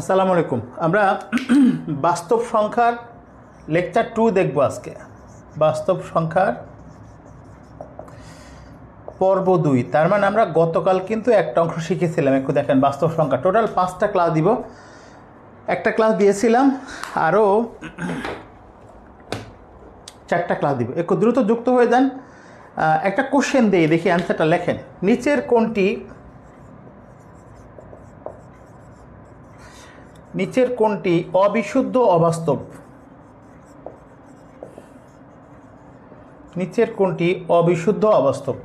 আসসালামু আলাইকুম আমরা বাস্তব সংখ্যার লেকচার টু দেখব আজকে বাস্তব সংখ্যার পর্ব দুই তার মানে আমরা গতকাল কিন্তু একটা অংশ শিখেছিলাম একটু দেখেন বাস্তব সংখ্যা টোটাল পাঁচটা ক্লাস দিব একটা ক্লাস দিয়েছিলাম আরও চারটা ক্লাস দিব একটু দ্রুত যুক্ত হয়ে যান একটা কোশ্চেন দিয়ে দেখি অ্যান্সারটা লেখেন নিচের কোনটি নিচের কোনটি অবিশুদ্ধ অবাস্তব নিচের কোনটি অবিশুদ্ধ অবাস্তব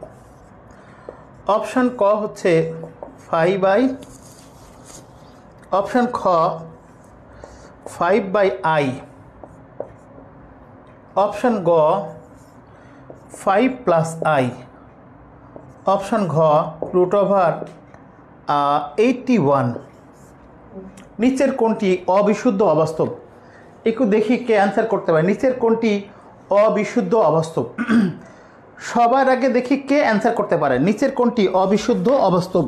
অপশান ক হচ্ছে ফাইভ বাই অপশান খ ফাইভ বাই আই অপশান গ ফাইভ প্লাস আই অপশান ঘ রুট ওভার এইটটি ওয়ান নিচের কোনটি অবিশুদ্ধ অবাস্তব একটু দেখি কে অ্যান্সার করতে পারে নিচের কোনটি অবিশুদ্ধ অবাস্তব সবার আগে দেখি কে অ্যান্সার করতে পারে নিচের কোনটি অবিশুদ্ধ অবাস্তব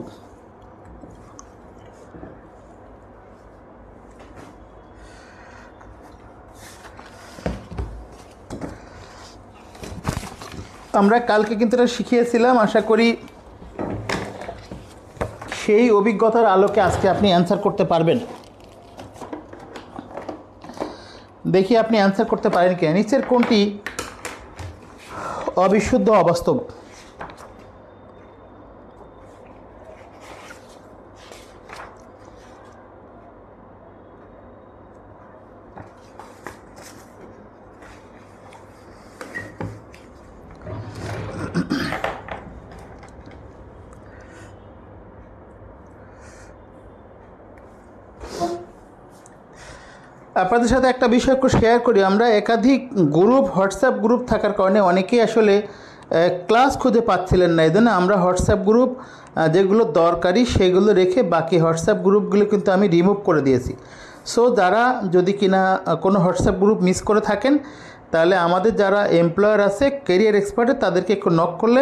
আমরা কালকে কিন্তু এটা শিখিয়েছিলাম আশা করি সেই অভিজ্ঞতার আলোকে আজকে আপনি অ্যান্সার করতে পারবেন দেখি আপনি অ্যান্সার করতে পারেন কি নিচের কোনটি অবিশুদ্ধ অবাস্তব আপনাদের সাথে একটা বিষয় একটু শেয়ার করি আমরা একাধিক গ্রুপ হোয়াটসঅ্যাপ গ্রুপ থাকার কারণে অনেকেই আসলে ক্লাস খুঁজে পাচ্ছিলেন না জন্য আমরা হোয়াটসঅ্যাপ গ্রুপ যেগুলো দরকারি সেগুলো রেখে বাকি হোয়াটসঅ্যাপ গ্রুপগুলো কিন্তু আমি রিমুভ করে দিয়েছি সো যারা যদি কিনা কোনো হোয়াটসঅ্যাপ গ্রুপ মিস করে থাকেন তাহলে আমাদের যারা এমপ্লয়ার আছে কেরিয়ার এক্সপার্টে তাদেরকে একটু নক করলে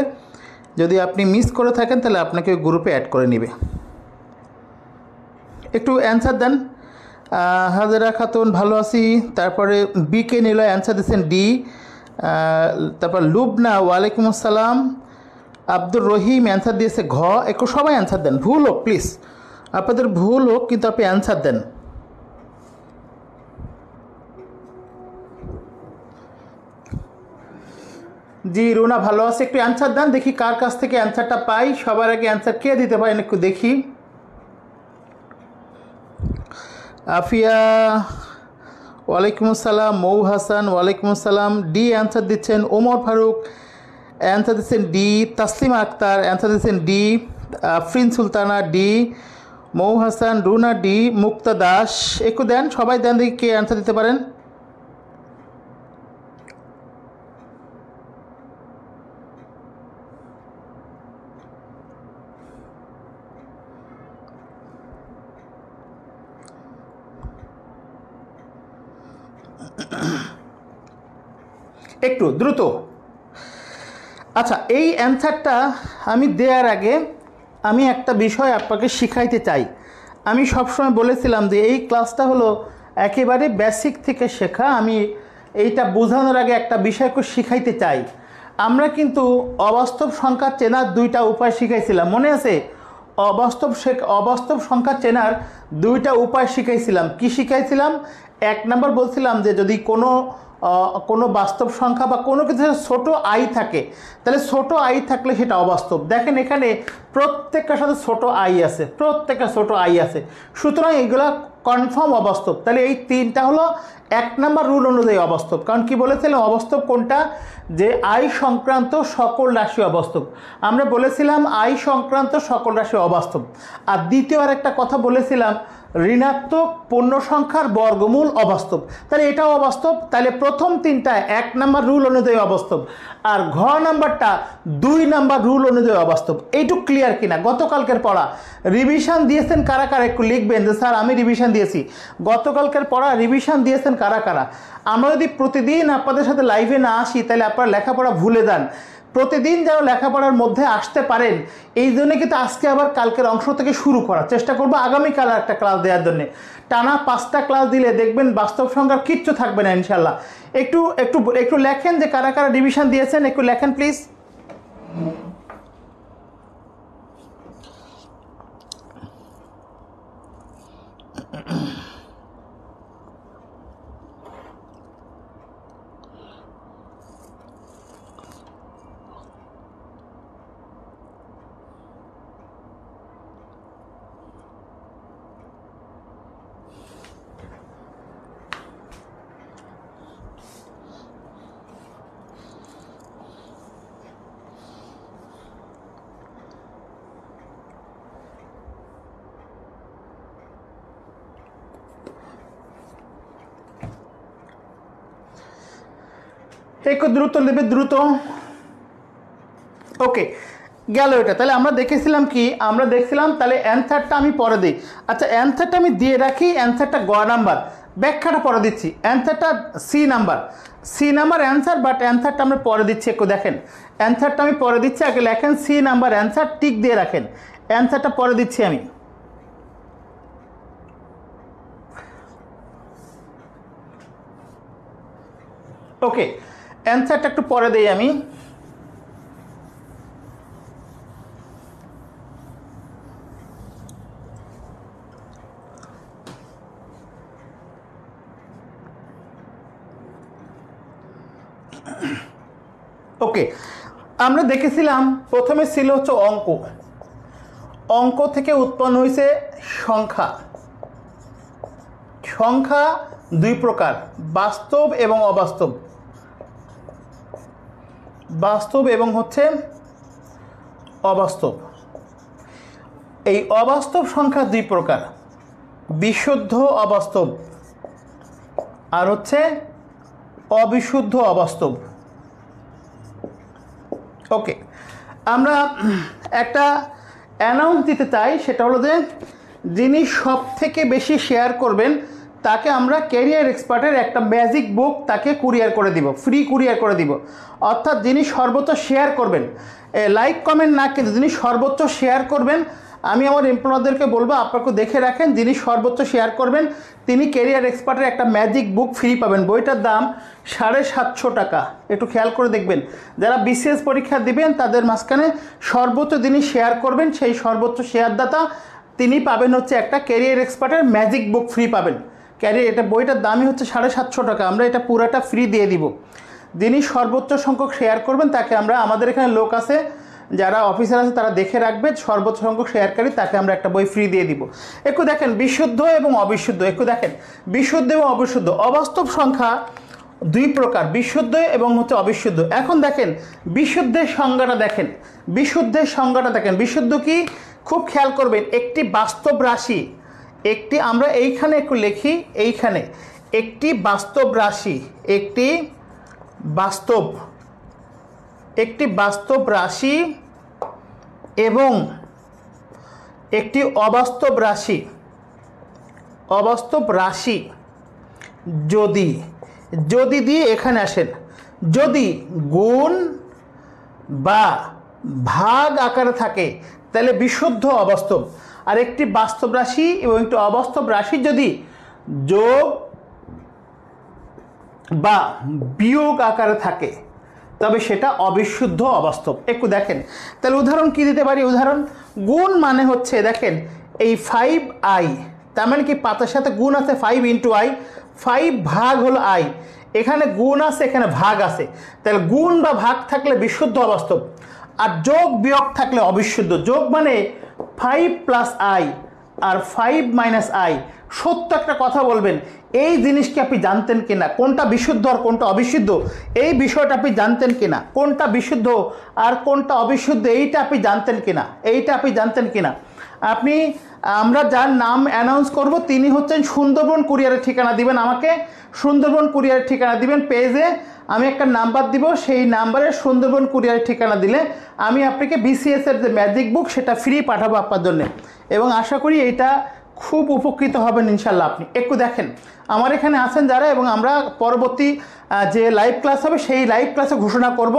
যদি আপনি মিস করে থাকেন তাহলে আপনাকে গ্রুপে অ্যাড করে নেবে একটু অ্যান্সার দেন হাজারা খাতুন ভালো আছি তারপরে বিকে নিল অ্যান্সার দিচ্ছেন ডি তারপর লুবনা ওয়ালাইকুম আসসালাম আব্দুর রহিম অ্যান্সার দিয়েছে ঘ একটু সবাই অ্যান্সার দেন ভুল হোক প্লিজ আপনাদের ভুল হোক কিন্তু আপনি অ্যান্সার দেন জি রুনা ভালো আছে একটু অ্যান্সার দেন দেখি কার কাছ থেকে অ্যান্সারটা পাই সবার আগে অ্যান্সার কে দিতে পারেন একটু দেখি আফিয়া ওয়ালাইকুম আসসালাম মৌ হাসান ওয়ালাইকুম আসসালাম ডি অ্যান্সার দিচ্ছেন ওমর ফারুক অ্যান্সার দিচ্ছেন ডি তাসলিমা আক্তার অ্যান্সার দিচ্ছেন D Afrin Sultana D Mou Hasan Runa D Mukta Das একটু দেন সবাই দেন দিকে অ্যান্সার দিতে পারেন একটু দ্রুত আচ্ছা এই অ্যান্সারটা আমি দেওয়ার আগে আমি একটা বিষয় আপনাকে শিখাইতে চাই আমি সবসময় বলেছিলাম যে এই ক্লাসটা হলো একেবারে বেসিক থেকে শেখা আমি এইটা বোঝানোর আগে একটা বিষয়কে শিখাইতে চাই আমরা কিন্তু অবাস্তব সংখ্যা চেনার দুইটা উপায় শিখাইছিলাম মনে আছে অবাস্তব শেখ অবাস্তব সংখ্যা চেনার দুইটা উপায় শিখাইছিলাম কি শিখাইছিলাম এক নম্বর বলছিলাম যে যদি কোনো কোনো বাস্তব সংখ্যা বা কোনো কিছু ছোট আই থাকে তাহলে ছোট আই থাকলে সেটা অবাস্তব দেখেন এখানে প্রত্যেকটার সাথে ছোট আই আছে প্রত্যেকটা ছোট আই আছে সুতরাং এগুলো কনফার্ম অবাস্তব তাহলে এই তিনটা হলো এক নম্বর রুল অনুযায়ী অবাস্তব কারণ কি বলেছিলাম অবাস্তব কোনটা যে আই সংক্রান্ত সকল রাশি অবাস্তব আমরা বলেছিলাম আই সংক্রান্ত সকল রাশি অবাস্তব আর দ্বিতীয় আর একটা কথা বলেছিলাম ঋণাত্মক পূর্ণ সংখ্যার বর্গমূল অবাস্তব তাহলে এটাও অবাস্তব তাহলে প্রথম তিনটা এক নাম্বার রুল অনুযায়ী অবাস্তব আর ঘ নাম্বারটা দুই নাম্বার রুল অনুযায়ী অবাস্তব এইটুক ক্লিয়ার কিনা গতকালকের পড়া রিভিশন দিয়েছেন কারা কারা একটু লিখবেন যে স্যার আমি রিভিশন দিয়েছি গতকালকের পড়া রিভিশন দিয়েছেন কারা কারা আমরা যদি প্রতিদিন আপনাদের সাথে লাইভে না আসি তাহলে আপনারা লেখাপড়া ভুলে যান প্রতিদিন যেন লেখাপড়ার মধ্যে আসতে পারেন এই জন্য কিন্তু আজকে আবার কালকের অংশ থেকে শুরু করার চেষ্টা করবো আগামীকাল একটা ক্লাস দেওয়ার জন্যে টানা পাঁচটা ক্লাস দিলে দেখবেন বাস্তব সংখ্যার কিচ্ছু থাকবে না ইনশাল্লাহ একটু একটু একটু লেখেন যে কারা কারা ডিভিশন দিয়েছেন একটু লেখেন প্লিজ টেকো দ্রুত নেবে দ্রুত ওকে গেল এটা তাহলে আমরা দেখেছিলাম কি আমরা দেখছিলাম তাহলে অ্যান্সারটা আমি পরে দিই আচ্ছা অ্যান্সারটা আমি দিয়ে রাখি অ্যান্সারটা গ নাম্বার ব্যাখ্যাটা পরে দিচ্ছি অ্যান্সারটা C number C number answer but অ্যান্সারটা আমরা পরে দিচ্ছি একটু দেখেন অ্যান্সারটা আমি পরে দিচ্ছি আগে লেখেন সি নাম্বার অ্যান্সার টিক দিয়ে রাখেন অ্যান্সারটা পরে দিচ্ছি আমি ওকে অ্যান্সারটা একটু পরে দিই আমি ওকে আমরা দেখেছিলাম প্রথমে ছিল হচ্ছে অঙ্ক অঙ্ক থেকে উৎপন্ন হয়েছে সংখ্যা সংখ্যা দুই প্রকার বাস্তব এবং অবাস্তব বাস্তব এবং হচ্ছে অবাস্তব এই অবাস্তব সংখ্যা দুই প্রকার বিশুদ্ধ অবাস্তব আর হচ্ছে অবিশুদ্ধ অবাস্তব ওকে আমরা একটা অ্যানাউন্স দিতে চাই সেটা হলো যে যিনি সব থেকে বেশি শেয়ার করবেন তাকে আমরা ক্যারিয়ার এক্সপার্টের একটা ম্যাজিক বুক তাকে কুরিয়ার করে দিব ফ্রি কুরিয়ার করে দিব অর্থাৎ যিনি সর্বোচ্চ শেয়ার করবেন লাইক কমেন্ট না কিন্তু যিনি সর্বোচ্চ শেয়ার করবেন আমি আমার এমপ্লয়ারদেরকে বলবো আপনাকে দেখে রাখেন যিনি সর্বোচ্চ শেয়ার করবেন তিনি ক্যারিয়ার এক্সপার্টের একটা ম্যাজিক বুক ফ্রি পাবেন বইটার দাম সাড়ে সাতশো টাকা একটু খেয়াল করে দেখবেন যারা বিসিএস পরীক্ষা দিবেন তাদের মাঝখানে সর্বোচ্চ যিনি শেয়ার করবেন সেই সর্বোচ্চ শেয়ারদাতা তিনি পাবেন হচ্ছে একটা ক্যারিয়ার এক্সপার্টের ম্যাজিক বুক ফ্রি পাবেন ক্যারিয়ার এটা বইটার দামই হচ্ছে সাড়ে সাতশো টাকা আমরা এটা পুরাটা ফ্রি দিয়ে দিব যিনি সর্বোচ্চ সংখ্যক শেয়ার করবেন তাকে আমরা আমাদের এখানে লোক আছে যারা অফিসার আছে তারা দেখে রাখবে সর্বোচ্চ সংখ্যক শেয়ারকারী তাকে আমরা একটা বই ফ্রি দিয়ে দিব একটু দেখেন বিশুদ্ধ এবং অবিশুদ্ধ একটু দেখেন বিশুদ্ধ এবং অবিশুদ্ধ অবাস্তব সংখ্যা দুই প্রকার বিশুদ্ধ এবং হচ্ছে অবিশুদ্ধ এখন দেখেন বিশুদ্ধের সংজ্ঞাটা দেখেন বিশুদ্ধের সংজ্ঞাটা দেখেন বিশুদ্ধ কি খুব খেয়াল করবেন একটি বাস্তব রাশি একটি আমরা এইখানে একটু লিখি এইখানে একটি বাস্তব রাশি একটি বাস্তব একটি বাস্তব রাশি এবং একটি অবাস্তব রাশি অবাস্তব রাশি যদি যদি দিয়ে এখানে আসেন যদি গুণ বা ভাগ আকারে থাকে তাহলে বিশুদ্ধ অবাস্তব আর একটি বাস্তব রাশি এবং একটি অবাস্তব রাশির যদি যোগ বা বিয়োগ আকারে থাকে তবে সেটা অবিশুদ্ধ অবাস্তব একটু দেখেন তাহলে উদাহরণ কি দিতে পারি উদাহরণ গুণ মানে হচ্ছে দেখেন এই ফাইভ আই তার মানে কি পাতার সাথে গুণ আছে ফাইভ ইন্টু আই ফাইভ ভাগ হলো আই এখানে গুণ আছে এখানে ভাগ আছে তাহলে গুণ বা ভাগ থাকলে বিশুদ্ধ অবাস্তব আর যোগ বিয়োগ থাকলে অবিশুদ্ধ যোগ মানে ফাইভ প্লাস আই আর ফাইভ মাইনাস আই সত্য একটা কথা বলবেন এই জিনিসকে আপনি জানতেন কিনা কোনটা বিশুদ্ধ আর কোনটা অবিশুদ্ধ এই বিষয়টা আপনি জানতেন কিনা কোনটা বিশুদ্ধ আর কোনটা অবিশুদ্ধ এইটা আপনি জানতেন কিনা এইটা আপনি জানতেন কিনা আপনি আমরা যার নাম অ্যানাউন্স করব তিনি হচ্ছেন সুন্দরবন কুরিয়ারের ঠিকানা দিবেন আমাকে সুন্দরবন কুরিয়ারের ঠিকানা দিবেন পেজে আমি একটা নাম্বার দিব সেই নাম্বারে সুন্দরবন কুরিয়ারের ঠিকানা দিলে আমি আপনাকে বিসিএসের যে ম্যাজিক বুক সেটা ফ্রি পাঠাবো আপনার জন্যে এবং আশা করি এটা খুব উপকৃত হবেন ইনশাল্লাহ আপনি একটু দেখেন আমার এখানে আছেন যারা এবং আমরা পরবর্তী যে লাইভ ক্লাস হবে সেই লাইভ ক্লাসে ঘোষণা করব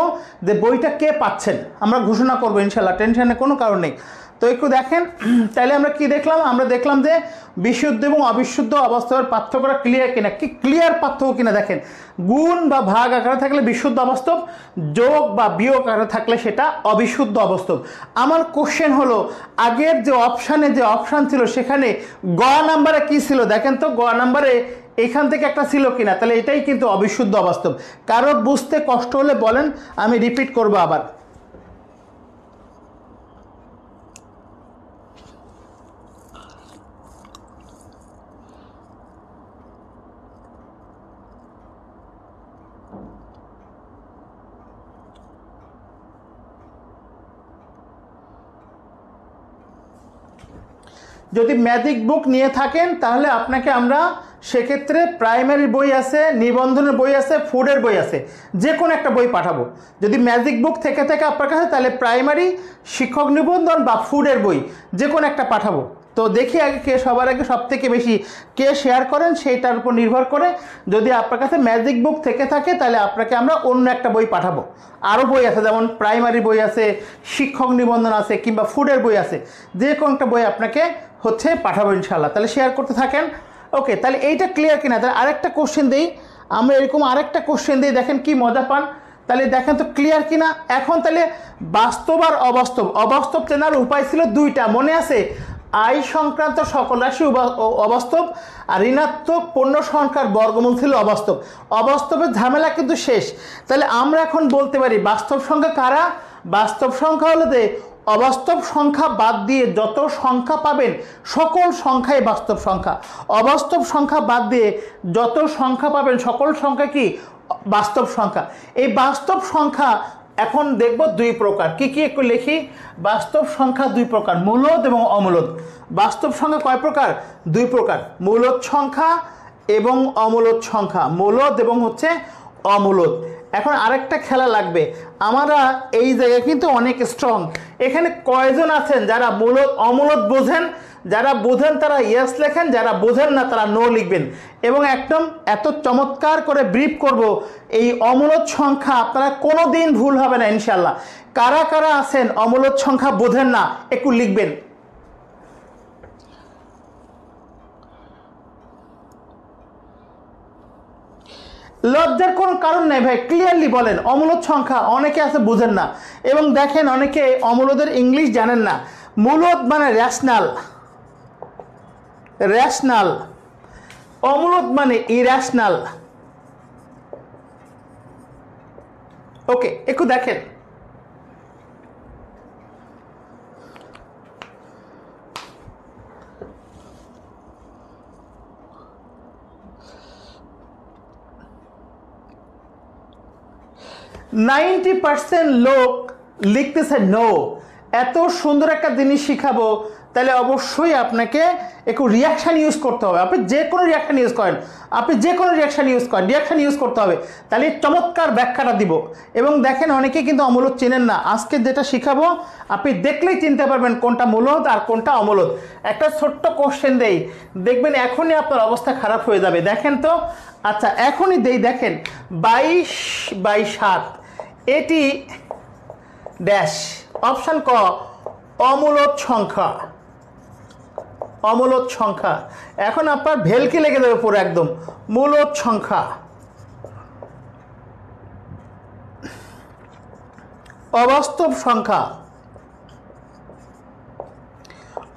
যে বইটা কে পাচ্ছেন আমরা ঘোষণা করব ইনশাল্লাহ টেনশনের কোনো কারণ নেই তো একটু দেখেন তাহলে আমরা কি দেখলাম আমরা দেখলাম যে বিশুদ্ধ এবং অবিশুদ্ধ অবস্থার পার্থক্যটা ক্লিয়ার কিনা কি ক্লিয়ার পার্থক্য কিনা দেখেন গুণ বা ভাগ আকারে থাকলে বিশুদ্ধ অবস্থব যোগ বা বিয়োগ আকারে থাকলে সেটা অবিশুদ্ধ অবস্থব আমার কোশ্চেন হলো আগের যে অপশানে যে অপশান ছিল সেখানে গ নাম্বারে কি ছিল দেখেন তো গ নাম্বারে এখান থেকে একটা ছিল কিনা তাহলে এটাই কিন্তু অবিশুদ্ধ অবাস্তব কারো বুঝতে কষ্ট হলে বলেন আমি রিপিট করব আবার যদি ম্যাজিক বুক নিয়ে থাকেন তাহলে আপনাকে আমরা সেক্ষেত্রে প্রাইমারি বই আছে নিবন্ধনের বই আছে ফুডের বই আছে যে কোনো একটা বই পাঠাবো যদি ম্যাজিক বুক থেকে থেকে আপনার কাছে তাহলে প্রাইমারি শিক্ষক নিবন্ধন বা ফুডের বই যে কোনো একটা পাঠাবো তো দেখি আগে কে সবার আগে সব থেকে বেশি কে শেয়ার করেন সেইটার উপর নির্ভর করে যদি আপনার কাছে ম্যাজিক বুক থেকে থাকে তাহলে আপনাকে আমরা অন্য একটা বই পাঠাবো আরও বই আছে যেমন প্রাইমারি বই আছে শিক্ষক নিবন্ধন আছে কিংবা ফুডের বই আছে যে কোনো একটা বই আপনাকে হচ্ছে পাঠাবো ইনশাল্লাহ তাহলে শেয়ার করতে থাকেন ওকে তাহলে এইটা ক্লিয়ার কিনা তাহলে আরেকটা কোশ্চেন দিই আমরা এরকম আরেকটা কোশ্চেন দিই দেখেন কি মজা পান তাহলে দেখেন তো ক্লিয়ার কিনা এখন তাহলে বাস্তব আর অবাস্তব অবাস্তব চেনার উপায় ছিল দুইটা মনে আছে আয় সংক্রান্ত সকল রাশি অবাস্তব আর ঋণাত্মক পণ্য সংখ্যার বর্গমূল ছিল অবাস্তব অবাস্তবের ঝামেলা কিন্তু শেষ তাহলে আমরা এখন বলতে পারি বাস্তব সংখ্যা কারা বাস্তব সংখ্যা হলো যে অবাস্তব সংখ্যা বাদ দিয়ে যত সংখ্যা পাবেন সকল সংখ্যাই বাস্তব সংখ্যা অবাস্তব সংখ্যা বাদ দিয়ে যত সংখ্যা পাবেন সকল সংখ্যা কি বাস্তব সংখ্যা এই বাস্তব সংখ্যা এখন দেখব দুই প্রকার কি কি একটু লিখি বাস্তব সংখ্যা দুই প্রকার মূলদ এবং অমূলদ বাস্তব সংখ্যা কয় প্রকার দুই প্রকার মূলদ সংখ্যা এবং অমূলদ সংখ্যা মূলদ এবং হচ্ছে অমূলদ এখন আরেকটা খেলা লাগবে আমরা এই জায়গায় কিন্তু অনেক স্ট্রং এখানে কয়জন আছেন যারা মূলত অমূলত বোঝেন যারা বোঝেন তারা ইয়েস লেখেন যারা বোঝেন না তারা নো লিখবেন এবং একদম এত চমৎকার করে ব্রিফ করব এই অমূলত সংখ্যা আপনারা কোনো দিন ভুল হবে না ইনশাল্লাহ কারা কারা আছেন অমূলত সংখ্যা বোঝেন না একটু লিখবেন লজ্জার কোনো কারণ নেই ভাই ক্লিয়ারলি বলেন অমূলদ সংখ্যা অনেকে আছে বুঝেন না এবং দেখেন অনেকে অমূলদের ইংলিশ জানেন না মূলত মানে র্যাশনাল র্যাশনাল অমূলত মানে ইরেশনাল ওকে একটু দেখেন নাইনটি পার্সেন্ট লোক লিখতেছে নো এত সুন্দর একটা জিনিস শিখাবো তাহলে অবশ্যই আপনাকে একটু রিয়াকশান ইউজ করতে হবে আপনি যে কোনো রিয়াকশান ইউজ করেন আপনি যে কোনো রিয়াকশান ইউজ করেন রিয়াকশান ইউজ করতে হবে তাহলে চমৎকার ব্যাখ্যাটা দিব এবং দেখেন অনেকে কিন্তু অমূলত চেনেন না আজকে যেটা শিখাবো আপনি দেখলেই চিনতে পারবেন কোনটা মূলত আর কোনটা অমূলত একটা ছোট্ট কোশ্চেন দেই দেখবেন এখনই আপনার অবস্থা খারাপ হয়ে যাবে দেখেন তো আচ্ছা এখনই দেই দেখেন বাইশ বাই সাত এটি ড্যাশ অপশান ক অমূলত সংখ্যা অমূলত সংখ্যা এখন আপনার ভেলকি লেগে দেবে পুরো একদম মূলত সংখ্যা অবাস্তব সংখ্যা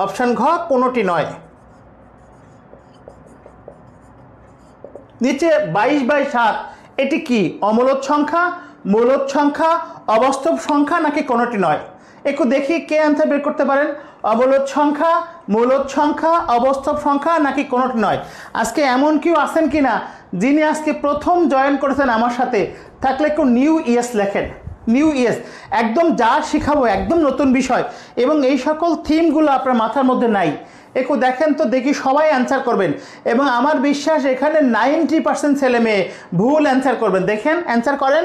অপশান ঘ কোনোটি নয় নিচে বাইশ বাই সাত এটি কি অমূলত সংখ্যা মূলদ সংখ্যা অবাস্তব সংখ্যা নাকি কোনোটি নয় একটু দেখি কে অ্যান্সার বের করতে পারেন অবলোধ সংখ্যা মূলদ সংখ্যা অবস্তব সংখ্যা নাকি কোনোটি নয় আজকে এমন কেউ আছেন কি না যিনি আজকে প্রথম জয়েন করেছেন আমার সাথে থাকলে একটু নিউ ইয়েস লেখেন নিউ ইয়েস একদম যা শেখাবো একদম নতুন বিষয় এবং এই সকল থিমগুলো আপনার মাথার মধ্যে নাই একটু দেখেন তো দেখি সবাই অ্যান্সার করবেন এবং আমার বিশ্বাস এখানে নাইনটি পার্সেন্ট ছেলে মেয়ে ভুল অ্যান্সার করবেন দেখেন অ্যান্সার করেন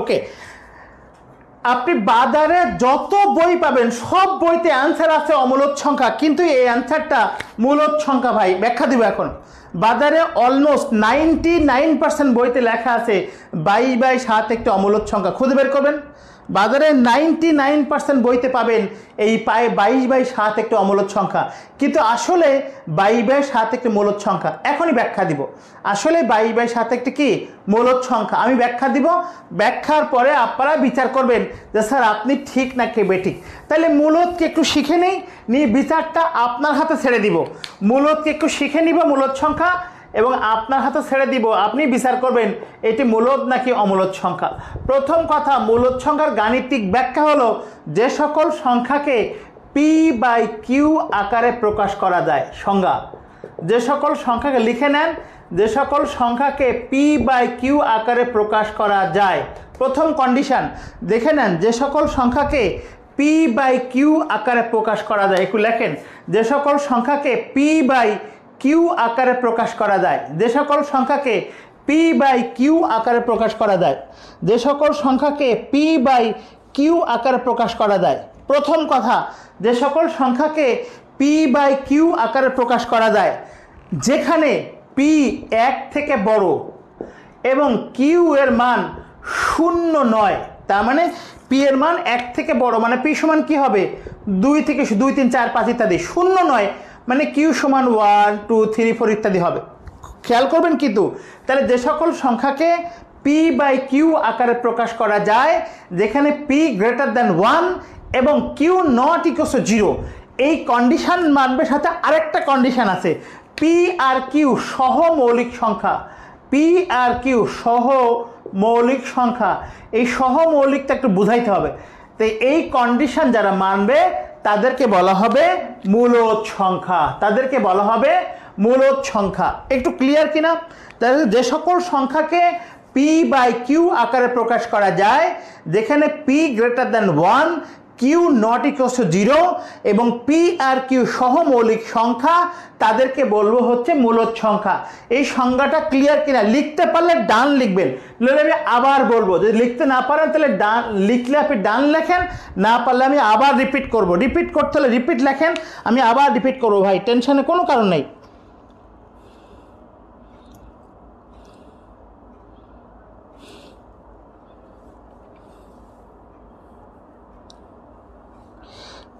ওকে আপনি বাজারে যত বই পাবেন সব বইতে অ্যান্সার আছে অমূলত সংখ্যা কিন্তু এই অ্যান্সারটা মূলত সংখ্যা ভাই ব্যাখ্যা দিব এখন বাজারে অলমোস্ট নাইনটি নাইন পার্সেন্ট বইতে লেখা আছে বাই বাই সাত একটি অমূলত সংখ্যা খুঁজে বের করবেন বাজারে নাইনটি নাইন পার্সেন্ট বইতে পাবেন এই পায়ে বাইশ বাই সাত একটি অমূলত সংখ্যা কিন্তু আসলে বাইশ বাই সাত একটি মূলত সংখ্যা এখনই ব্যাখ্যা দিব আসলে বাইশ বাই সাত একটি কি মূলত সংখ্যা আমি ব্যাখ্যা দিব ব্যাখ্যার পরে আপনারা বিচার করবেন যে স্যার আপনি ঠিক না কে বেঠিক তাহলে মূলতকে একটু শিখে নেই নিয়ে বিচারটা আপনার হাতে ছেড়ে দিব মূলতকে একটু শিখে নিব মূলত সংখ্যা এবং আপনার হাতে ছেড়ে দিব আপনি বিচার করবেন এটি মূলদ নাকি অমূলদ সংখ্যা প্রথম কথা মূলদ সংখ্যার গাণিতিক ব্যাখ্যা হলো যে সকল সংখ্যাকে পি বাই কিউ আকারে প্রকাশ করা যায় সংজ্ঞা যে সকল সংখ্যাকে লিখে নেন যে সকল সংখ্যাকে পি বাই কিউ আকারে প্রকাশ করা যায় প্রথম কন্ডিশন দেখে নেন যে সকল সংখ্যাকে পি বাই কিউ আকারে প্রকাশ করা যায় একটু লেখেন যে সকল সংখ্যাকে পি বাই কিউ আকারে প্রকাশ করা যায় যে সকল সংখ্যাকে পি বাই কিউ আকারে প্রকাশ করা যায় যে সকল সংখ্যাকে পি বাই কিউ আকারে প্রকাশ করা যায় প্রথম কথা যে সকল সংখ্যাকে পি বাই কিউ আকারে প্রকাশ করা যায় যেখানে পি এক থেকে বড় এবং কিউ এর মান শূন্য নয় তার মানে পি এর মান এক থেকে বড় মানে পি সমান কী হবে দুই থেকে দুই তিন চার পাঁচ ইত্যাদি শূন্য নয় মানে কিউ সমান ওয়ান টু থ্রি ফোর ইত্যাদি হবে খেয়াল করবেন কিন্তু তাহলে যে সকল সংখ্যাকে পি বাই কিউ আকারে প্রকাশ করা যায় যেখানে পি গ্রেটার দ্যান ওয়ান এবং কিউ নট ইকোস জিরো এই কন্ডিশান মানবে সাথে আরেকটা কন্ডিশান আছে পি আর কিউ সহ মৌলিক সংখ্যা পি আর কিউ সহ মৌলিক সংখ্যা এই সহ মৌলিকটা একটু বুঝাইতে হবে তো এই কন্ডিশান যারা মানবে তাদেরকে বলা হবে মূলত সংখ্যা তাদেরকে বলা হবে মূলত সংখ্যা একটু ক্লিয়ার কিনা তাহলে যে সকল সংখ্যাকে পি বাই কিউ আকারে প্রকাশ করা যায় যেখানে p greater than one q not equals zero এবং পি আর কিউ সহ মৌলিক সংখ্যা তাদেরকে বলবো হচ্ছে মূলত সংখ্যা এই সংজ্ঞাটা ক্লিয়ার কিনা লিখতে পারলে ডান লিখবেন নইলে আমি আবার বলবো যদি লিখতে না পারেন তাহলে ডান লিখলে আপনি ডান লেখেন না পারলে আমি আবার রিপিট করব রিপিট করতে হলে রিপিট লেখেন আমি আবার রিপিট করবো ভাই টেনশনের কোনো কারণ নেই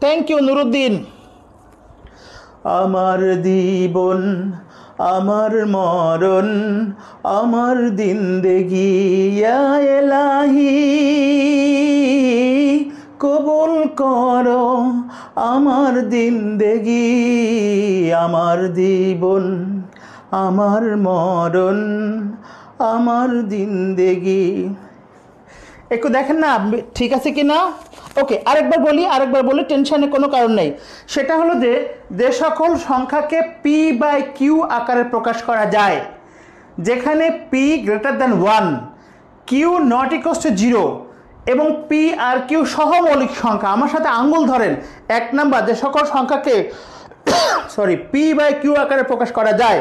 থ্যাংক ইউ নুরুদ্দিন আমার জীবন আমার মরণ আমার দিন্দেগি এলাহি কবুল কর আমার দিন্দেগি আমার জীবন আমার মরণ আমার দিন্দেগি একটু দেখেন না ঠিক আছে কি না ওকে আরেকবার বলি আরেকবার বলি টেনশানে কোনো কারণ নেই সেটা হলো যে যে সকল সংখ্যাকে পি বাই কিউ আকারে প্রকাশ করা যায় যেখানে p greater than one q not equals to zero এবং পি আর কিউ সহ মৌলিক সংখ্যা আমার সাথে আঙ্গুল ধরেন এক নাম্বার যে সকল সংখ্যাকে সরি পি বাই কিউ আকারে প্রকাশ করা যায়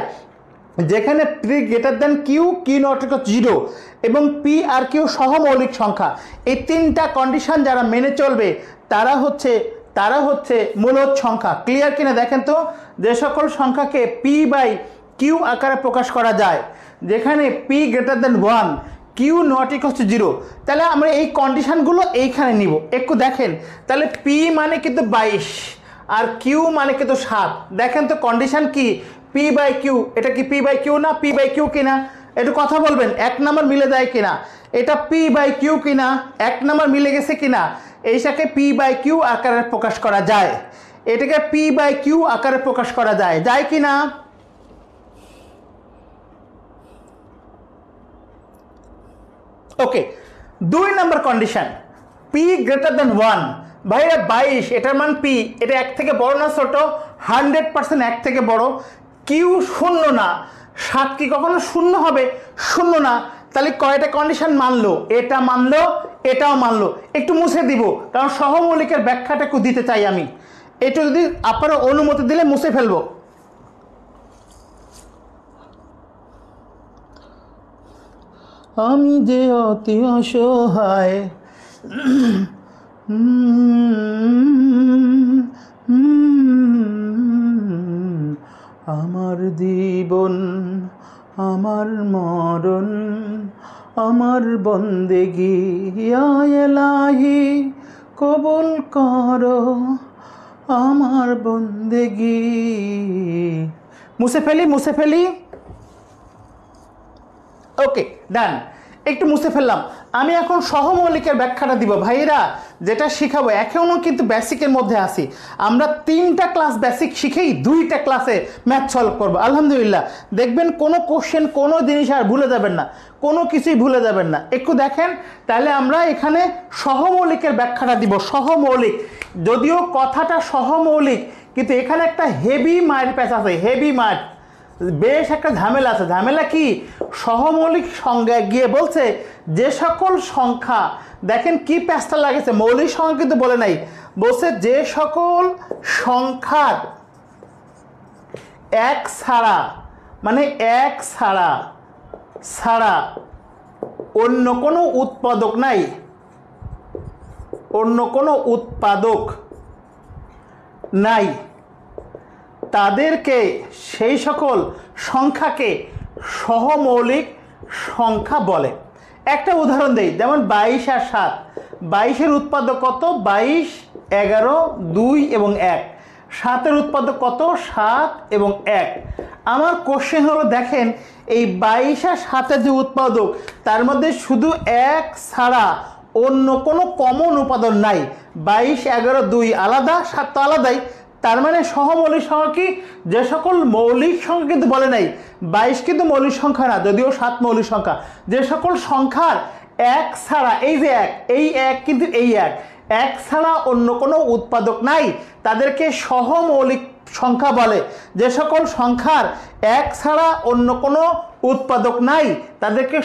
যেখানে পি গ্রেটার দ্যান কিউ কি নট জিরো এবং পি আর কিউ সহ মৌলিক সংখ্যা এই তিনটা কন্ডিশন যারা মেনে চলবে তারা হচ্ছে তারা হচ্ছে মূলত সংখ্যা ক্লিয়ার কিনা দেখেন তো যে সকল সংখ্যাকে পি বাই কিউ আকারে প্রকাশ করা যায় যেখানে p greater than one q not equals to zero তাহলে আমরা এই কন্ডিশানগুলো এইখানে নিব একটু দেখেন তাহলে পি মানে কিন্তু বাইশ আর কিউ মানে কিন্তু সাত দেখেন তো কন্ডিশান কি পি বাই কিউ এটা কি পি বাই কিউ না পি বাই কিউ কিনা একটু কথা বলবেন এক নাম্বার মিলে দেয় কিনা এটা পি বাই কিউ কিনা এক নাম্বার মিলে গেছে কিনা এইটাকে পি বাই কিউ আকারে প্রকাশ করা যায় এটাকে পি বাই কিউ আকারে প্রকাশ করা যায় যায় কি না ওকে দুই নম্বর condition p greater than one ভাইরা বাইশ এটার মান পি এটা এক থেকে বড় না ছোট হান্ড্রেড পার্সেন্ট এক থেকে বড় কিউ শূন্য না সাত কি কখনো শূন্য হবে শূন্য না তাহলে কয়টা কন্ডিশন মানলো এটা মানলো এটাও মানলো একটু মুছে দিব কারণ সহমৌলিকের ব্যাখ্যাটা একটু দিতে চাই আমি এটা যদি আপনারা অনুমতি দিলে মুছে ফেলবো আমি যে অতি অসহায় জীবন আমার মরণ আমার বন্দেগি আয়লাহি কবুল কর আমার বন্দেগি মুছে ফেলি মুছে ফেলি ওকে ডান একটু মুছে ফেললাম আমি এখন সহমৌলিকের ব্যাখ্যাটা দিব ভাইরা যেটা শিখাবো এখনও কিন্তু বেসিকের মধ্যে আছি আমরা তিনটা ক্লাস বেসিক শিখেই দুইটা ক্লাসে ম্যাথ সলভ করবো আলহামদুলিল্লাহ দেখবেন কোনো কোশ্চেন কোনো জিনিস আর ভুলে যাবেন না কোনো কিছুই ভুলে যাবেন না একটু দেখেন তাহলে আমরা এখানে সহমৌলিকের ব্যাখ্যাটা দিব সহমৌলিক যদিও কথাটা সহমৌলিক কিন্তু এখানে একটা হেভি মায়ের প্যাচ আছে হেভি মায়ের বেশ একটা ঝামেলা আছে ঝামেলা কি সহমৌলিক সংজ্ঞা গিয়ে বলছে যে সকল সংখ্যা দেখেন কি প্যাঁচটা লাগেছে মৌলিক সংখ্যা কিন্তু বলে নাই বলছে যে সকল সংখ্যার এক ছাড়া মানে এক ছাড়া ছাড়া অন্য কোনো উৎপাদক নাই অন্য কোনো উৎপাদক নাই তাদেরকে সেই সকল সংখ্যাকে সহমৌলিক সংখ্যা বলে একটা উদাহরণ দেই যেমন বাইশ আর সাত বাইশের উৎপাদক কত বাইশ এগারো দুই এবং এক সাতের উৎপাদক কত সাত এবং এক আমার কোশ্চেন হলো দেখেন এই বাইশ আর সাতের যে উৎপাদক তার মধ্যে শুধু এক ছাড়া অন্য কোনো কমন উপাদন নাই বাইশ এগারো দুই আলাদা সাত তো আলাদাই তার মানে মৌলিক সংখ্যা কি যে সকল মৌলিক সংখ্যা কিন্তু বলে নাই বাইশ কিন্তু মৌলিক সংখ্যা না যদিও সাত মৌলিক সংখ্যা যে সকল সংখ্যার এক ছাড়া এই যে এক এই এক কিন্তু এই এক এক ছাড়া অন্য কোনো উৎপাদক নাই তাদেরকে মৌলিক সংখ্যা বলে যে সকল সংখ্যার এক ছাড়া অন্য কোনো উৎপাদক নাই তাদেরকে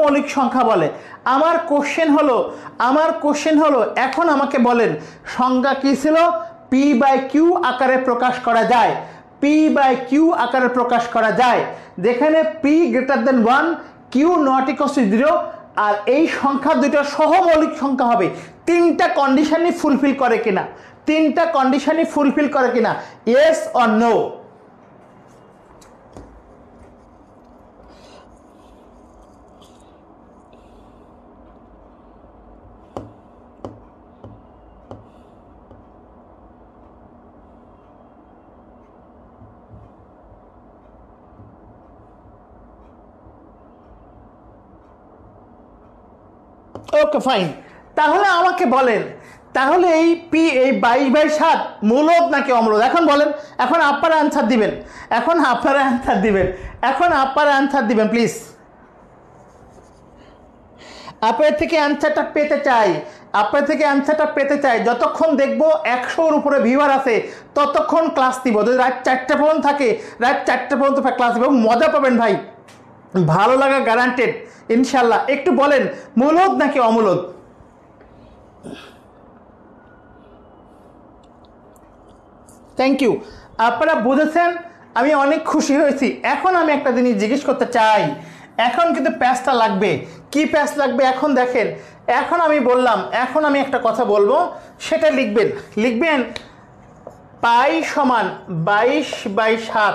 মৌলিক সংখ্যা বলে আমার কোশ্চেন হলো আমার কোশ্চেন হলো এখন আমাকে বলেন সংজ্ঞা কী ছিল পি বাই কিউ আকারে প্রকাশ করা যায় পি বাই কিউ আকারে প্রকাশ করা যায় যেখানে p greater than one q not equals zero আর এই সংখ্যা দুটো সহমৌলিক সংখ্যা হবে তিনটা কন্ডিশনই ফুলফিল করে কিনা তিনটা কন্ডিশনই ফুলফিল করে কিনা yes or no okay fine তাহলে আমাকে বলেন তাহলে এই পি এই বাইশ বাই সাত মূলত নাকি অমরোধ এখন বলেন এখন আপনারা অ্যান্সার দিবেন এখন আপনারা অ্যান্সার দিবেন এখন আপনারা অ্যান্সার দিবেন প্লিজ আপনার থেকে অ্যান্সারটা পেতে চাই আপনার থেকে অ্যান্সারটা পেতে চাই যতক্ষণ দেখবো একশোর উপরে ভিউয়ার আছে ততক্ষণ ক্লাস দিব যদি রাত চারটে পর্যন্ত থাকে রাত চারটে পর্যন্ত ক্লাস দিব মজা পাবেন ভাই ভালো লাগা গ্যারান্টেড ইনশাল্লাহ একটু বলেন মূলত নাকি অমূলত থ্যাংক ইউ আপনারা বুঝেছেন আমি অনেক খুশি হয়েছি এখন আমি একটা জিনিস জিজ্ঞেস করতে চাই এখন কিন্তু প্যাঁচটা লাগবে কি প্যাঁচ লাগবে এখন দেখেন এখন আমি বললাম এখন আমি একটা কথা বলবো সেটা লিখবেন লিখবেন পাই সমান বাইশ বাই সাত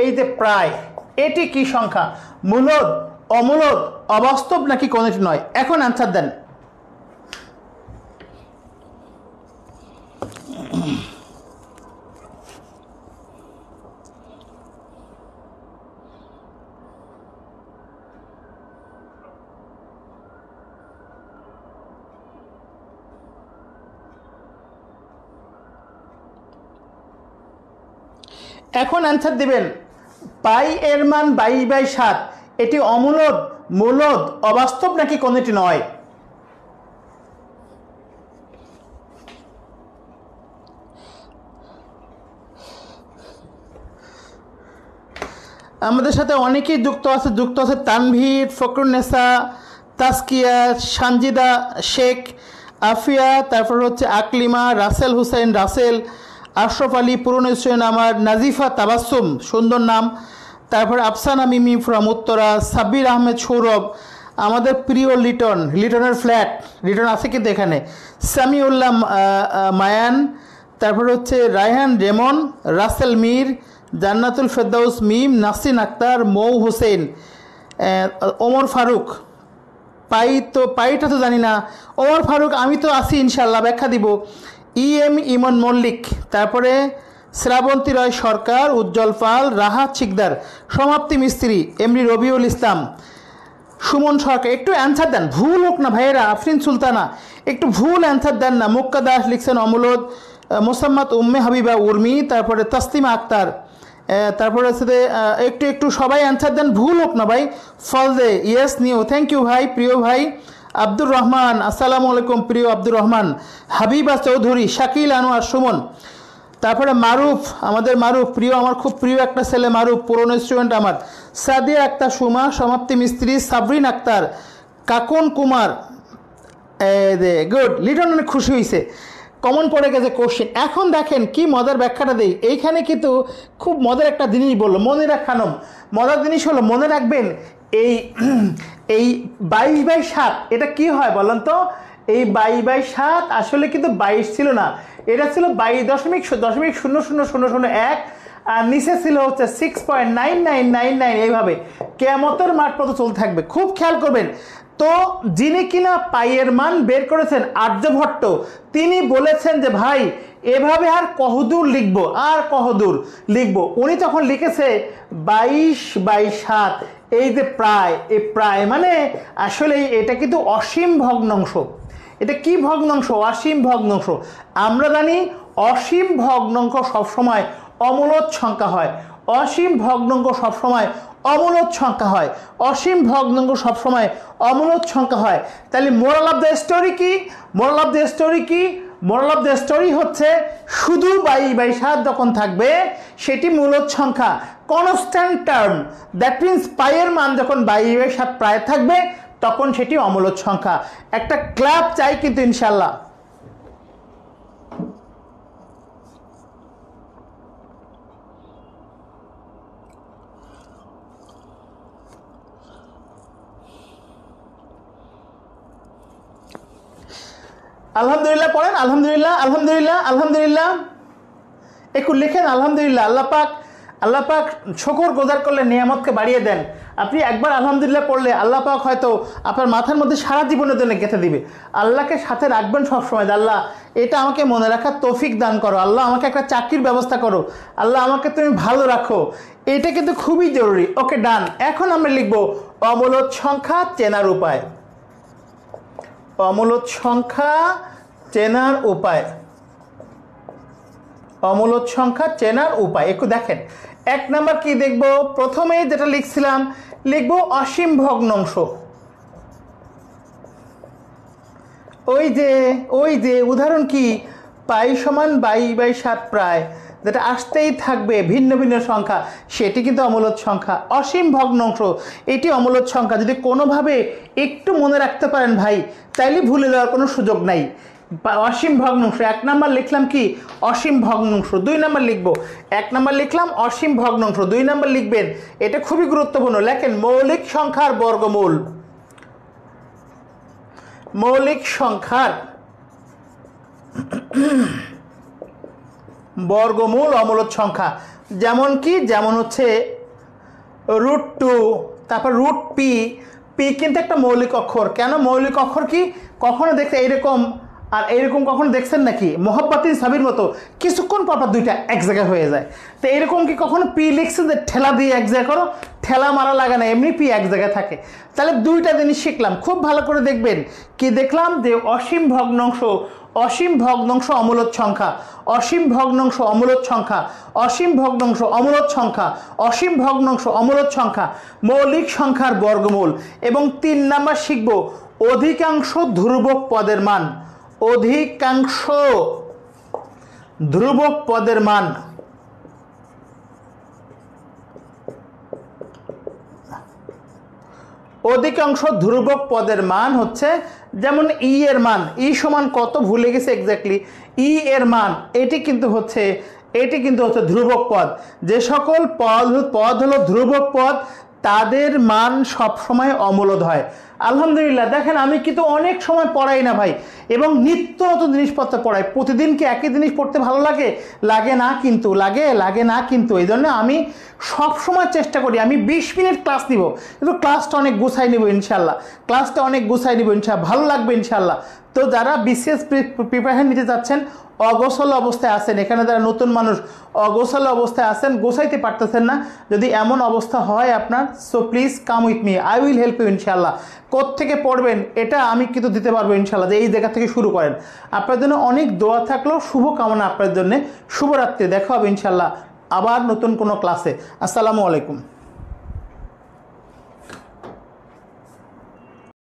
এই যে প্রায় এটি কি সংখ্যা মূলত অমূলত অবাস্তব নাকি কোনোটি নয় এখন অ্যান্সার দেন এখন অ্যান্সার দিবেন পাই এর মান বাইশ বাই সাত এটি অমূলদ মূলদ অবাস্তব নাকি কোনটি নয় আমাদের সাথে অনেকেই যুক্ত আছে যুক্ত আছে তানভীর ফকরুন্নেসা তাসকিয়া সানজিদা শেখ আফিয়া তারপর হচ্ছে আকলিমা রাসেল হুসেন রাসেল আশরফ আলী পুরনো স্টুডেন্ট আমার নাজিফা তাবাসুম সুন্দর নাম তারপরে আফসানা মিমি ফ্রম উত্তরা সাব্বির আহমেদ সৌরভ আমাদের প্রিয় লিটন লিটনের ফ্ল্যাট লিটন আছে কিন্তু এখানে সামিউল্লাহ মায়ান তারপর হচ্ছে রায়হান রেমন রাসেল মীর জান্নাতুল ফেরদাউস মিম নাসিন আক্তার মৌ হোসেন ওমর ফারুক পাই তো পাইটা তো জানি না ওমর ফারুক আমি তো আছি ইনশাল্লাহ ব্যাখ্যা দিব ই এম ইমন মল্লিক তারপরে শ্রাবন্তী রায় সরকার উজ্জ্বল পাল রাহা ছিকদার সমাপ্তি মিস্ত্রি এমনি রবিউল ইসলাম সুমন সরকার একটু অ্যান্সার দেন ভুল হোক না ভাইয়েরা আফরিন সুলতানা একটু ভুল অ্যান্সার দেন না মুক্কা দাস লিখছেন অমূলদ মোসাম্মদ উম্মে হাবিবা উর্মি তারপরে তসলিমা আক্তার তারপরে হচ্ছে একটু একটু সবাই অ্যান্সার দেন ভুল হোক না ভাই ফল দে ইয়েস নিউ থ্যাংক ইউ ভাই প্রিয় ভাই আব্দুর রহমান আসসালামু আলাইকুম প্রিয় আব্দুর রহমান হাবিবা চৌধুরী শাকিল আনোয়ার সুমন তারপরে মারুফ আমাদের মারুফ প্রিয় আমার খুব প্রিয় একটা ছেলে মারুফ পুরনো স্টুডেন্ট আমার সাদিয়া আক্তার সুমা সমাপ্তি মিস্ত্রি সাবরিন আক্তার কাকন কুমার গুড লিটন অনেক খুশি হয়েছে কমন পড়ে গেছে কোশ্চেন এখন দেখেন কি মজার ব্যাখ্যাটা দেই এইখানে কিন্তু খুব মজার একটা জিনিস বললো মনে রাখানো মজার জিনিস হলো মনে রাখবেন এই এই বাইশ বাই সাত এটা কি হয় বলেন তো এই বাই বাই সাত আসলে কিন্তু বাইশ ছিল না এটা ছিল বাইশ দশমিক দশমিক শূন্য শূন্য শূন্য শূন্য এক আর নিচে ছিল হচ্ছে six point nine nine nine nine এইভাবে কেমতের মাঠ পথ চলতে থাকবে খুব খেয়াল করবেন তো যিনি কিনা পাইয়ের মান বের করেছেন আর্যভট্ট তিনি বলেছেন যে ভাই এভাবে আর কহদূর লিখব আর কহদূর লিখব উনি তখন লিখেছে বাইশ বাই সাত এই যে প্রায় এ প্রায় মানে আসলে এটা কিন্তু অসীম ভগ্নাংশ এটা কি ভগ্নাংশ অসীম ভগ্নাংশ আমরা জানি অসীম ভগ্নাংশ সবসময় অমূলত সংখ্যা হয় অসীম ভগ্নাংশ সবসময় অমূলত সংখ্যা হয় অসীম ভগ্নাংশ সবসময় অমূলত সংখ্যা হয় তাহলে মোরাল অফ দ্য স্টোরি কি মোরাল অফ দ্য স্টোরি কি মোরাল অফ দ্য স্টোরি হচ্ছে শুধু বাই বাই সাত যখন থাকবে সেটি মূলত সংখ্যা কনস্ট্যান্ট টার্ম দ্যাট মিন্স পায়ের মান যখন বাই বাই সাত প্রায় থাকবে তখন সেটি অমূলত সংখ্যা একটা ক্লাব চাই কিন্তু ইনশাল্লাহ আলহামদুলিল্লাহ পড়েন আলহামদুলিল্লাহ আলহামদুলিল্লাহ আলহামদুলিল্লাহ একটু লিখেন আলহামদুলিল্লাহ আল্লাহ পাক আল্লাহ পাক শকর গোজার করলে নিয়ামতকে বাড়িয়ে দেন আপনি একবার আলহামদুলিল্লাহ পড়লে আল্লাহ পাক হয়তো আপনার মাথার মধ্যে সারা জীবনের জন্য গেঁথে দিবে আল্লাহকে সাথে রাখবেন সবসময় আল্লাহ এটা আমাকে মনে রাখার তৌফিক দান করো আল্লাহ আমাকে একটা চাকরির ব্যবস্থা করো আল্লাহ আমাকে তুমি ভালো রাখো এটা কিন্তু খুবই জরুরি ওকে ডান এখন আমরা লিখব অবলোধ সংখ্যা চেনার উপায় অমূলত সংখ্যা চেনার উপায় অমূলত সংখ্যা চেনার উপায় একটু দেখেন এক নাম্বার কি দেখব প্রথমেই যেটা লিখছিলাম লিখব অসীম ভগ্নাংশ ওই যে ওই যে উদাহরণ কি পাই সমান বাই বাই সাত প্রায় যেটা আসতেই থাকবে ভিন্ন ভিন্ন সংখ্যা সেটি কিন্তু অমূলত সংখ্যা অসীম ভগ্নাংশ এটি অমূলত সংখ্যা যদি কোনোভাবে একটু মনে রাখতে পারেন ভাই তাইলে ভুলে যাওয়ার কোনো সুযোগ নাই অসীম ভগ্নাংশ এক নাম্বার লিখলাম কি অসীম ভগ্নাংশ দুই নাম্বার লিখব এক নাম্বার লিখলাম অসীম ভগ্নাংশ দুই নাম্বার লিখবেন এটা খুবই গুরুত্বপূর্ণ লেখেন মৌলিক সংখ্যার বর্গমূল মৌলিক সংখ্যার বর্গমূল অমূলত সংখ্যা যেমন কি যেমন হচ্ছে রুট টু তারপর রুট পি পি কিন্তু একটা মৌলিক অক্ষর কেন মৌলিক অক্ষর কি কখনো দেখতে এইরকম আর এইরকম কখনো দেখছেন নাকি মোহাব্বাতিন সাবির মতো কিছুক্ষণ পরপর দুইটা এক জায়গায় হয়ে যায় তো এরকম কি কখনো পি লিখছে যে ঠেলা দিয়ে এক জায়গায় করো ঠেলা মারা লাগে না এমনি পি এক জায়গায় থাকে তাহলে দুইটা জিনিস শিখলাম খুব ভালো করে দেখবেন কি দেখলাম যে অসীম ভগ্নাংশ অসীম ভগ্নাংশ অমূলত সংখ্যা অসীম ভগ্নাংশ অমূলত সংখ্যা অসীম ভগ্নাংশ অমূলত সংখ্যা অসীম ভগ্নাংশ অমূলত সংখ্যা মৌলিক সংখ্যার বর্গমূল এবং তিন নাম্বার শিখব অধিকাংশ ধ্রুবক পদের মান অধিকাংশ ধ্রুবক পদের মান অধিকাংশ ধ্রুবক পদের মান হচ্ছে যেমন ই e এর মান ই e সমান কত ভুলে গেছে এক্স্যাক্টলি ই এর মান এটি কিন্তু হচ্ছে এটি কিন্তু হচ্ছে ধ্রুবক পদ যে সকল পদ পদ হলো ধ্রুবক পদ তাদের মান সবসময় অমূলদ হয় আলহামদুলিল্লাহ দেখেন আমি কিন্তু অনেক সময় পড়াই না ভাই এবং নিত্য নতুন জিনিসপত্র পড়াই প্রতিদিন কি একই জিনিস পড়তে ভালো লাগে লাগে না কিন্তু লাগে লাগে না কিন্তু এই জন্য আমি সব সময় চেষ্টা করি আমি বিশ মিনিট ক্লাস নিব কিন্তু ক্লাসটা অনেক গুছাই নেব ইনশাল্লাহ ক্লাসটা অনেক গুছাই নেব ইনশাল্লাহ ভালো লাগবে ইনশাল্লাহ তো যারা বিশেষ প্রিপারেশন নিতে যাচ্ছেন অগোছালো অবস্থায় আছেন এখানে যারা নতুন মানুষ অগোছালো অবস্থায় আছেন গোসাইতে পারতেছেন না যদি এমন অবস্থা হয় আপনার so please come with me I will help you ইনশাল্লাহ কোথেকে পড়বেন এটা আমি কিন্তু দিতে পারবো ইনশাল্লাহ যে এই জায়গা থেকে শুরু করেন আপনার জন্য অনেক দোয়া শুভ শুভকামনা আপনার জন্যে শুভরাত্রি দেখা হবে ইনশাল্লাহ আবার নতুন কোনো ক্লাসে আসসালামু আলাইকুম